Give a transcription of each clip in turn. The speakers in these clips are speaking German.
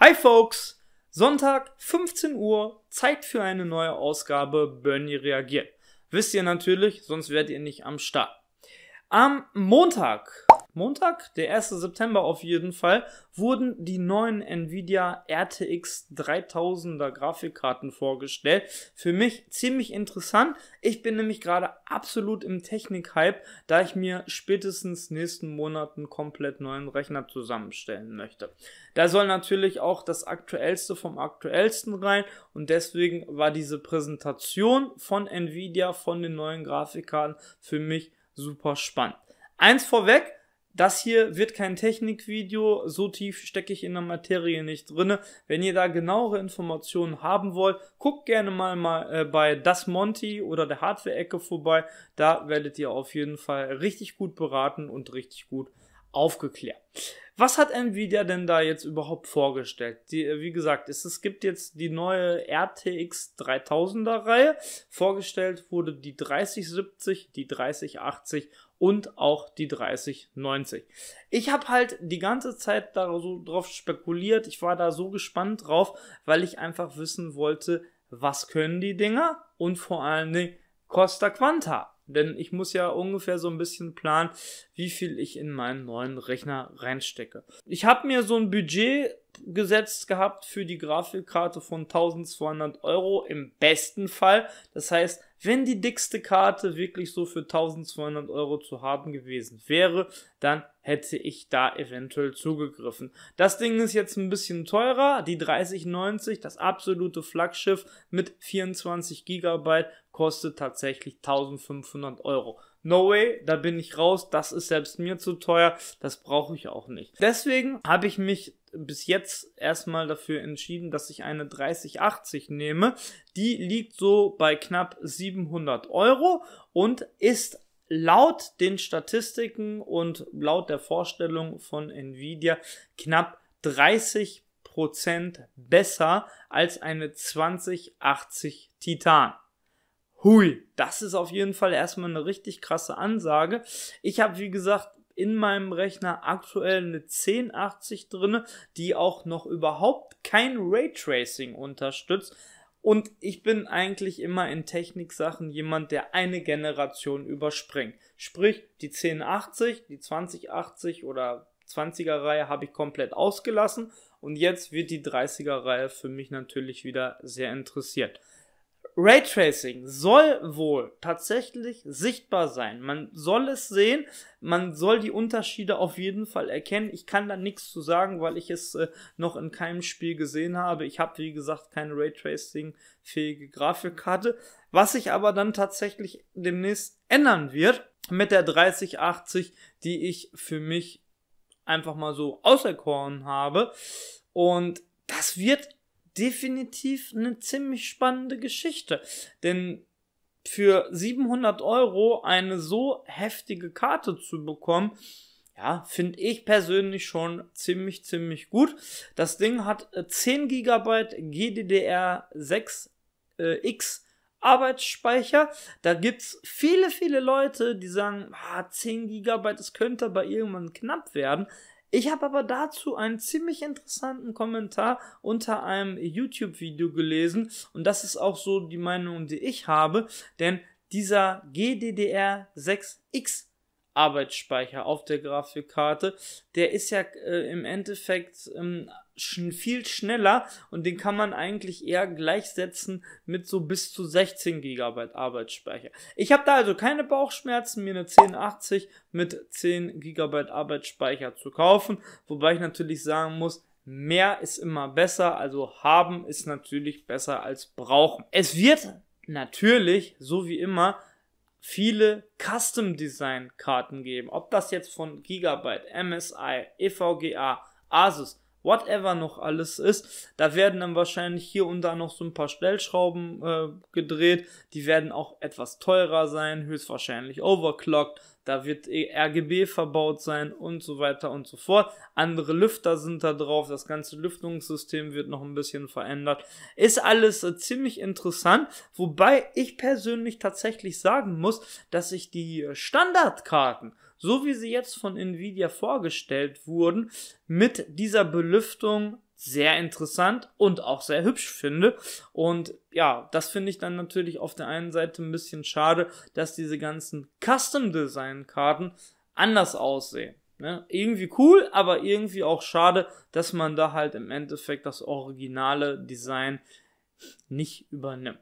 Hi Folks! Sonntag, 15 Uhr, Zeit für eine neue Ausgabe Bernie reagiert. Wisst ihr natürlich, sonst werdet ihr nicht am Start. Am Montag Montag, der 1. September auf jeden Fall, wurden die neuen Nvidia RTX 3000er Grafikkarten vorgestellt. Für mich ziemlich interessant. Ich bin nämlich gerade absolut im Technik-Hype, da ich mir spätestens nächsten Monaten komplett neuen Rechner zusammenstellen möchte. Da soll natürlich auch das aktuellste vom aktuellsten rein und deswegen war diese Präsentation von Nvidia von den neuen Grafikkarten für mich super spannend. Eins vorweg, das hier wird kein Technikvideo, so tief stecke ich in der Materie nicht drinne. Wenn ihr da genauere Informationen haben wollt, guckt gerne mal, mal äh, bei Das Monty oder der Hardware-Ecke vorbei. Da werdet ihr auf jeden Fall richtig gut beraten und richtig gut aufgeklärt. Was hat Nvidia denn da jetzt überhaupt vorgestellt? Die, äh, wie gesagt, es, es gibt jetzt die neue RTX 3000er Reihe. Vorgestellt wurde die 3070, die 3080 und auch die 3090. Ich habe halt die ganze Zeit da so drauf spekuliert, ich war da so gespannt drauf, weil ich einfach wissen wollte, was können die Dinger und vor allen Dingen Costa Quanta. Denn ich muss ja ungefähr so ein bisschen planen, wie viel ich in meinen neuen Rechner reinstecke. Ich habe mir so ein Budget gesetzt gehabt für die Grafikkarte von 1200 Euro im besten Fall. Das heißt, wenn die dickste Karte wirklich so für 1200 Euro zu haben gewesen wäre, dann hätte ich da eventuell zugegriffen. Das Ding ist jetzt ein bisschen teurer. Die 3090, das absolute Flaggschiff mit 24 GB, kostet tatsächlich 1500 Euro. No way, da bin ich raus, das ist selbst mir zu teuer, das brauche ich auch nicht. Deswegen habe ich mich bis jetzt erstmal dafür entschieden, dass ich eine 3080 nehme. Die liegt so bei knapp 700 Euro und ist laut den Statistiken und laut der Vorstellung von Nvidia knapp 30 Prozent besser als eine 2080 Titan. Hui, das ist auf jeden Fall erstmal eine richtig krasse Ansage. Ich habe, wie gesagt, in meinem Rechner aktuell eine 1080 drin, die auch noch überhaupt kein Raytracing unterstützt. Und ich bin eigentlich immer in Techniksachen jemand, der eine Generation überspringt. Sprich, die 1080, die 2080 oder 20er Reihe habe ich komplett ausgelassen und jetzt wird die 30er Reihe für mich natürlich wieder sehr interessiert. Raytracing soll wohl tatsächlich sichtbar sein. Man soll es sehen, man soll die Unterschiede auf jeden Fall erkennen. Ich kann da nichts zu sagen, weil ich es äh, noch in keinem Spiel gesehen habe. Ich habe, wie gesagt, keine Raytracing-fähige Grafikkarte. Was sich aber dann tatsächlich demnächst ändern wird mit der 3080, die ich für mich einfach mal so auserkoren habe. Und das wird definitiv eine ziemlich spannende Geschichte. Denn für 700 Euro eine so heftige Karte zu bekommen, ja, finde ich persönlich schon ziemlich, ziemlich gut. Das Ding hat 10 GB GDDR6X Arbeitsspeicher. Da gibt es viele, viele Leute, die sagen, ah, 10 GB, das könnte aber irgendwann knapp werden. Ich habe aber dazu einen ziemlich interessanten Kommentar unter einem YouTube-Video gelesen und das ist auch so die Meinung, die ich habe, denn dieser GDDR6X Arbeitsspeicher auf der Grafikkarte, der ist ja äh, im Endeffekt ähm, viel schneller und den kann man eigentlich eher gleichsetzen mit so bis zu 16 GB Arbeitsspeicher. Ich habe da also keine Bauchschmerzen, mir eine 1080 mit 10 GB Arbeitsspeicher zu kaufen, wobei ich natürlich sagen muss, mehr ist immer besser, also haben ist natürlich besser als brauchen. Es wird natürlich, so wie immer, viele Custom Design Karten geben. Ob das jetzt von Gigabyte, MSI, EVGA, Asus, whatever noch alles ist. Da werden dann wahrscheinlich hier und da noch so ein paar Stellschrauben äh, gedreht. Die werden auch etwas teurer sein, höchstwahrscheinlich overclocked. Da wird e- RGB verbaut sein und so weiter und so fort. Andere Lüfter sind da drauf. Das ganze Lüftungssystem wird noch ein bisschen verändert. Ist alles äh, ziemlich interessant. Wobei ich persönlich tatsächlich sagen muss, dass ich die äh, Standardkarten so wie sie jetzt von Nvidia vorgestellt wurden, mit dieser Belüftung sehr interessant und auch sehr hübsch finde. Und ja, das finde ich dann natürlich auf der einen Seite ein bisschen schade, dass diese ganzen Custom-Design-Karten anders aussehen. Ne? Irgendwie cool, aber irgendwie auch schade, dass man da halt im Endeffekt das originale Design nicht übernimmt.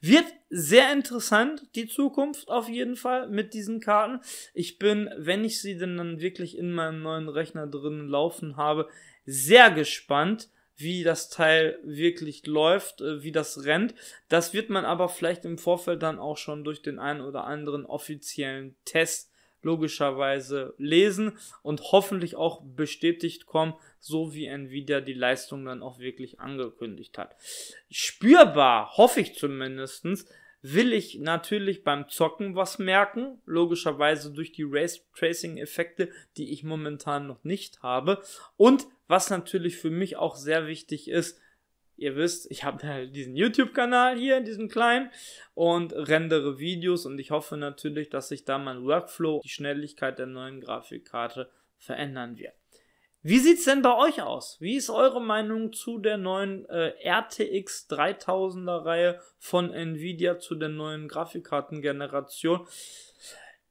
Wird sehr interessant, die Zukunft auf jeden Fall mit diesen Karten. Ich bin, wenn ich sie denn dann wirklich in meinem neuen Rechner drin laufen habe, sehr gespannt, wie das Teil wirklich läuft, äh, wie das rennt. Das wird man aber vielleicht im Vorfeld dann auch schon durch den einen oder anderen offiziellen Test logischerweise lesen und hoffentlich auch bestätigt kommen, so wie Nvidia die Leistung dann auch wirklich angekündigt hat. Spürbar, hoffe ich zumindestens will ich natürlich beim Zocken was merken, logischerweise durch die Race Tracing Effekte, die ich momentan noch nicht habe und was natürlich für mich auch sehr wichtig ist, Ihr wisst, ich habe halt diesen YouTube-Kanal hier, diesen kleinen, und rendere Videos und ich hoffe natürlich, dass sich da mein Workflow, die Schnelligkeit der neuen Grafikkarte verändern wird. Wie sieht es denn bei euch aus? Wie ist eure Meinung zu der neuen äh, RTX 3000er Reihe von Nvidia zu der neuen Grafikkartengeneration?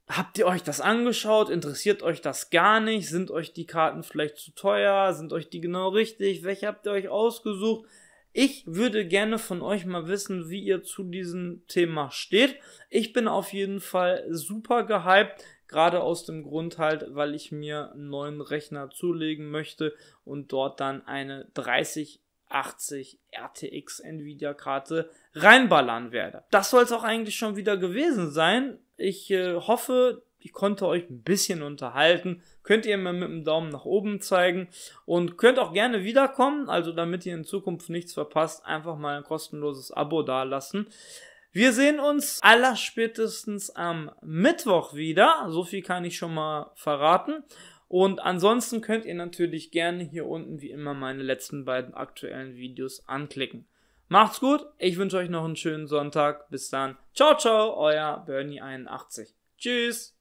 Habt ihr euch das angeschaut? Interessiert euch das gar nicht? Sind euch die Karten vielleicht zu teuer? Sind euch die genau richtig? Welche habt ihr euch ausgesucht? Ich würde gerne von euch mal wissen, wie ihr zu diesem Thema steht. Ich bin auf jeden Fall super gehypt, gerade aus dem Grund halt, weil ich mir einen neuen Rechner zulegen möchte und dort dann eine 3080 RTX Nvidia Karte reinballern werde. Das soll es auch eigentlich schon wieder gewesen sein. Ich äh, hoffe, ich konnte euch ein bisschen unterhalten. Könnt ihr mir mit dem Daumen nach oben zeigen und könnt auch gerne wiederkommen. Also damit ihr in Zukunft nichts verpasst, einfach mal ein kostenloses Abo dalassen. Wir sehen uns allerspätestens am Mittwoch wieder. So viel kann ich schon mal verraten. Und ansonsten könnt ihr natürlich gerne hier unten wie immer meine letzten beiden aktuellen Videos anklicken. Macht's gut, ich wünsche euch noch einen schönen Sonntag. Bis dann. Ciao, ciao, euer Bernie81. Tschüss.